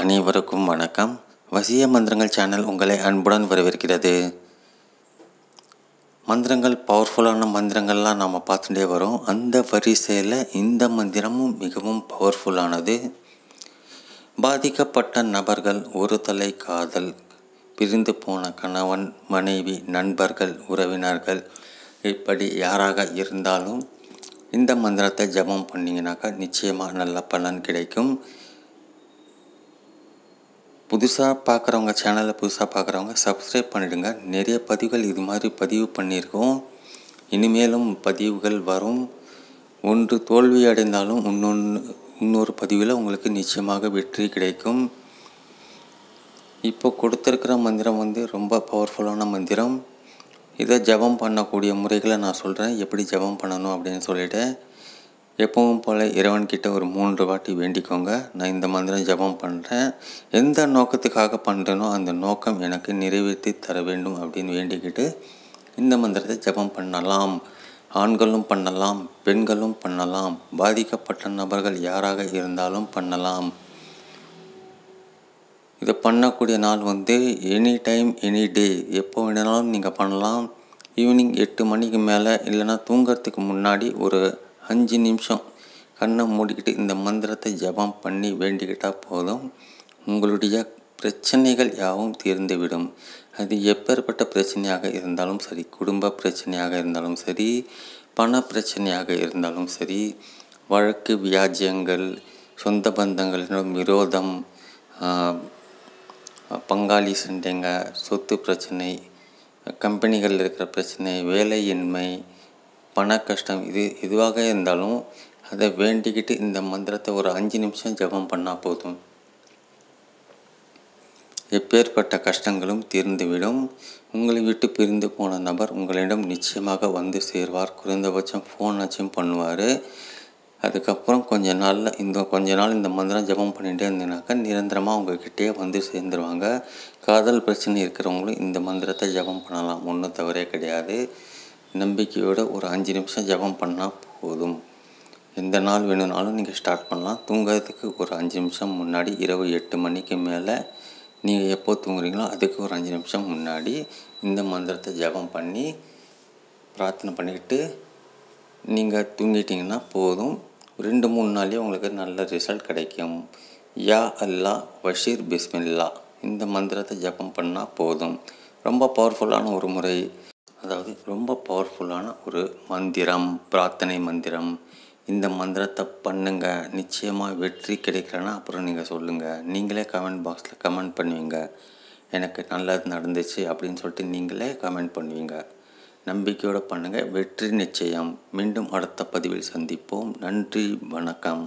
அனைவருக்கும் வணக்கம் வசிய மந்திரங்கள் சேனல் உங்களை அன்புடன் வரவேற்கிறது மந்திரங்கள் பவர்ஃபுல்லான மந்திரங்கள்லாம் நாம் பார்த்துட்டே வரோம் அந்த வரிசையில் இந்த மந்திரமும் மிகவும் பவர்ஃபுல்லானது பாதிக்கப்பட்ட நபர்கள் ஒரு தலை காதல் பிரிந்து போன கணவன் மனைவி நண்பர்கள் உறவினர்கள் இப்படி யாராக இருந்தாலும் இந்த மந்திரத்தை ஜபம் பண்ணிங்கனாக்கா நிச்சயமாக நல்ல பலன் கிடைக்கும் புதுசாக பார்க்குறவங்க சேனலை புதுசாக பார்க்குறவங்க சப்ஸ்கிரைப் பண்ணிவிடுங்க நிறைய பதிவுகள் இது மாதிரி பதிவு பண்ணியிருக்கோம் இனிமேலும் பதிவுகள் வரும் ஒன்று தோல்வி அடைந்தாலும் இன்னொன்று இன்னொரு பதிவில் உங்களுக்கு நிச்சயமாக வெற்றி கிடைக்கும் இப்போ கொடுத்துருக்கிற மந்திரம் வந்து ரொம்ப பவர்ஃபுல்லான மந்திரம் இதை ஜபம் பண்ணக்கூடிய முறைகளை நான் சொல்கிறேன் எப்படி ஜபம் பண்ணணும் அப்படின்னு சொல்லிவிட்டு எப்பவும் போல் இறைவன்கிட்ட ஒரு மூன்று வாட்டி வேண்டிக்கோங்க நான் இந்த மந்திரம் ஜபம் பண்ணுறேன் எந்த நோக்கத்துக்காக பண்ணுறேனோ அந்த நோக்கம் எனக்கு நிறைவேற்றி தர வேண்டும் அப்படின்னு வேண்டிக்கிட்டு இந்த மந்திரத்தை ஜபம் பண்ணலாம் ஆண்களும் பண்ணலாம் பெண்களும் பண்ணலாம் பாதிக்கப்பட்ட நபர்கள் யாராக இருந்தாலும் பண்ணலாம் இதை பண்ணக்கூடிய நாள் வந்து எனி டைம் எனி டே எப்போ வேணாலும் நீங்கள் பண்ணலாம் ஈவினிங் எட்டு மணிக்கு மேலே இல்லைன்னா தூங்கிறதுக்கு முன்னாடி ஒரு அஞ்சு நிமிஷம் கண்ணை மூடிக்கிட்டு இந்த மந்திரத்தை ஜபம் பண்ணி வேண்டிக்கிட்டால் போதும் உங்களுடைய பிரச்சனைகள் யாவும் தீர்ந்துவிடும் அது எப்பேற்பட்ட பிரச்சனையாக இருந்தாலும் சரி குடும்ப பிரச்சனையாக இருந்தாலும் சரி பண பிரச்சனையாக இருந்தாலும் சரி வழக்கு வியாஜியங்கள் சொந்த பந்தங்களிடம் விரோதம் பங்காளி சண்டைங்க சொத்து பிரச்சனை கம்பெனிகளில் இருக்கிற பிரச்சனை வேலையின்மை பண கஷ்டம் இது எதுவாக இருந்தாலும் அதை வேண்டிக்கிட்டு இந்த மந்திரத்தை ஒரு அஞ்சு நிமிஷம் ஜபம் பண்ணால் போதும் எப்பேற்பட்ட கஷ்டங்களும் தீர்ந்துவிடும் உங்களை விட்டு பிரிந்து போன நபர் உங்களிடம் நிச்சயமாக வந்து சேர்வார் குறைந்தபட்சம் ஃபோன் ஆச்சும் பண்ணுவார் அதுக்கப்புறம் கொஞ்ச நாளில் இந்த கொஞ்ச நாள் இந்த மந்திரம் ஜபம் பண்ணிகிட்டே இருந்தீங்கனாக்கா நிரந்தரமாக உங்ககிட்டே வந்து சேர்ந்துருவாங்க காதல் பிரச்சனை இருக்கிறவங்களும் இந்த மந்திரத்தை ஜபம் பண்ணலாம் ஒன்றும் தவறே கிடையாது நம்பிக்கையோடு ஒரு அஞ்சு நிமிஷம் ஜபம் பண்ணால் போதும் எந்த நாள் வேணும்னாலும் நீங்கள் ஸ்டார்ட் பண்ணலாம் தூங்குறதுக்கு ஒரு அஞ்சு நிமிஷம் முன்னாடி இரவு எட்டு மணிக்கு மேலே நீங்கள் எப்போ தூங்குறீங்களோ அதுக்கு ஒரு அஞ்சு நிமிஷம் முன்னாடி இந்த மந்திரத்தை ஜபம் பண்ணி பிரார்த்தனை பண்ணிக்கிட்டு நீங்கள் தூங்கிட்டிங்கன்னா போதும் ரெண்டு மூணு நாள்லேயே உங்களுக்கு நல்ல ரிசல்ட் கிடைக்கும் யா அல்லா பஷீர் பிஸ்மில்லா இந்த மந்திரத்தை ஜபம் பண்ணால் போதும் ரொம்ப பவர்ஃபுல்லான ஒரு முறை அதாவது ரொம்ப பவர்ஃபுல்லான ஒரு மந்திரம் பிரார்த்தனை மந்திரம் இந்த மந்திரத்தை பண்ணுங்க நிச்சயமாக வெற்றி கிடைக்கிறேன்னா அப்புறம் நீங்கள் சொல்லுங்கள் நீங்களே கமெண்ட் பாக்ஸில் கமெண்ட் பண்ணுவீங்க எனக்கு நல்லது நடந்துச்சு அப்படின்னு சொல்லிட்டு நீங்களே கமெண்ட் பண்ணுவீங்க நம்பிக்கையோடு பண்ணுங்கள் வெற்றி நிச்சயம் மீண்டும் அடுத்த பதிவில் சந்திப்போம் நன்றி வணக்கம்